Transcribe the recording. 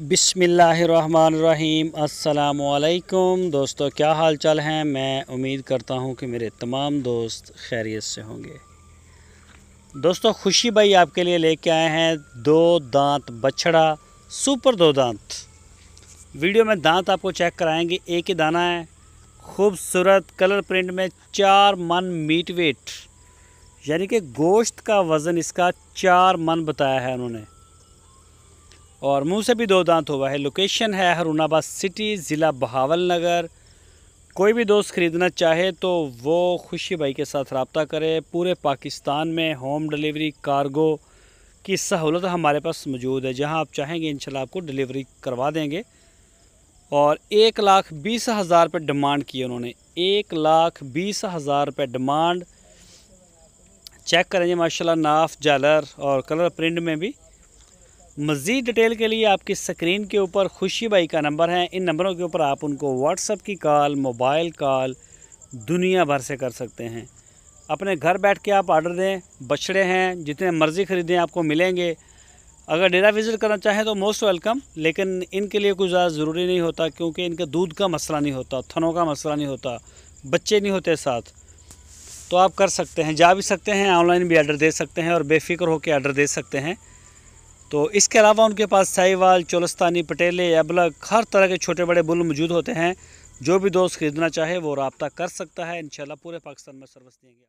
बिसमीम अल्लाम दोस्तों क्या हाल चाल हैं मैं उम्मीद करता हूं कि मेरे तमाम दोस्त खैरियत से होंगे दोस्तों खुशी भाई आपके लिए लेके आए हैं दो दांत बछड़ा सुपर दो दांत वीडियो में दांत आपको चेक कराएंगे एक ही दाना है खूबसूरत कलर प्रिंट में चार मन मीट वेट यानी कि गोश्त का वज़न इसका चार मन बताया है उन्होंने और मुंह से भी दो दांत हुआ है लोकेशन है हरूणाबाद सिटी ज़िला बहावल नगर कोई भी दोस्त ख़रीदना चाहे तो वो खुशी भाई के साथ रबता करे पूरे पाकिस्तान में होम डिलीवरी कार्गो की सहूलत हमारे पास मौजूद है जहां आप चाहेंगे इंशाल्लाह आपको डिलीवरी करवा देंगे और एक लाख बीस हज़ार रुपये डिमांड की उन्होंने एक लाख बीस हज़ार रुपये डिमांड चेक करेंगे माशाल्लाह नाफ जालर और कलर प्रिंट में भी मज़ीद डिटेल के लिए आपकी स्क्रीन के ऊपर खुशी भाई का नंबर है इन नंबरों के ऊपर आप उनको व्हाट्सअप की कॉल मोबाइल कॉल दुनिया भर से कर सकते हैं अपने घर बैठ के आप ऑर्डर दें बछड़े हैं जितने मर्ज़ी ख़रीदें आपको मिलेंगे अगर डेरा विज़िट करना चाहें तो मोस्ट वेलकम लेकिन इनके लिए कुछ ज़्यादा ज़रूरी नहीं होता क्योंकि इनका दूध का मसला नहीं होता थनों का मसला नहीं होता बच्चे नहीं होते साथ तो आप कर सकते हैं जा भी सकते हैं ऑनलाइन भी आर्डर दे सकते हैं और बेफिक्र होकर आर्डर दे सकते हैं तो इसके अलावा उनके पास साहिवाल चोलस्तानी पटेले अबलग हर तरह के छोटे बड़े बुल मौजूद होते हैं जो भी दोस्त ख़रीदना चाहे वो रबता कर सकता है इन पूरे पाकिस्तान में सर्विस देंगे